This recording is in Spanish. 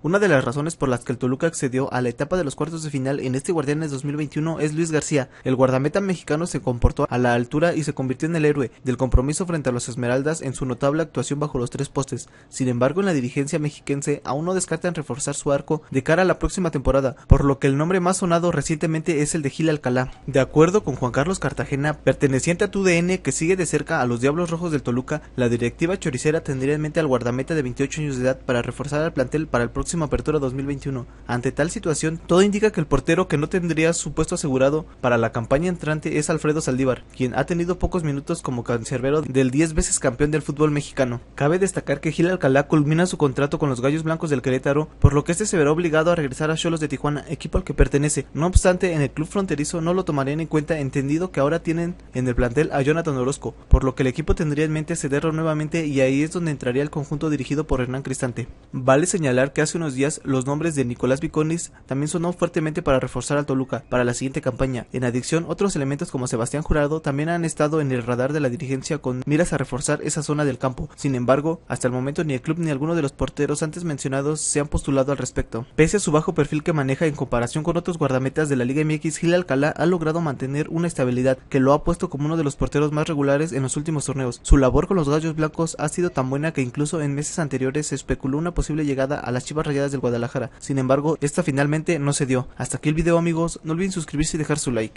Una de las razones por las que el Toluca accedió a la etapa de los cuartos de final en este Guardianes 2021 es Luis García. El guardameta mexicano se comportó a la altura y se convirtió en el héroe del compromiso frente a los Esmeraldas en su notable actuación bajo los tres postes. Sin embargo, en la dirigencia mexiquense aún no descartan reforzar su arco de cara a la próxima temporada, por lo que el nombre más sonado recientemente es el de Gil Alcalá. De acuerdo con Juan Carlos Cartagena, perteneciente a TUDN que sigue de cerca a los Diablos Rojos del Toluca, la directiva choricera tendría en mente al guardameta de 28 años de edad para reforzar al plantel para el próximo apertura 2021. Ante tal situación, todo indica que el portero que no tendría su puesto asegurado para la campaña entrante es Alfredo Saldívar, quien ha tenido pocos minutos como cancerbero del 10 veces campeón del fútbol mexicano. Cabe destacar que Gil Alcalá culmina su contrato con los Gallos Blancos del Querétaro, por lo que este se verá obligado a regresar a Cholos de Tijuana, equipo al que pertenece. No obstante, en el club fronterizo no lo tomarían en cuenta, entendido que ahora tienen en el plantel a Jonathan Orozco, por lo que el equipo tendría en mente cederlo nuevamente y ahí es donde entraría el conjunto dirigido por Hernán Cristante. Vale señalar que hace unos días, los nombres de Nicolás Viconis también sonó fuertemente para reforzar al Toluca para la siguiente campaña. En adicción, otros elementos como Sebastián Jurado también han estado en el radar de la dirigencia con miras a reforzar esa zona del campo. Sin embargo, hasta el momento ni el club ni alguno de los porteros antes mencionados se han postulado al respecto. Pese a su bajo perfil que maneja en comparación con otros guardametas de la Liga MX, Gil Alcalá ha logrado mantener una estabilidad que lo ha puesto como uno de los porteros más regulares en los últimos torneos. Su labor con los Gallos Blancos ha sido tan buena que incluso en meses anteriores se especuló una posible llegada a las Chivas de del Guadalajara. Sin embargo, esta finalmente no se dio. Hasta aquí el video amigos, no olviden suscribirse y dejar su like.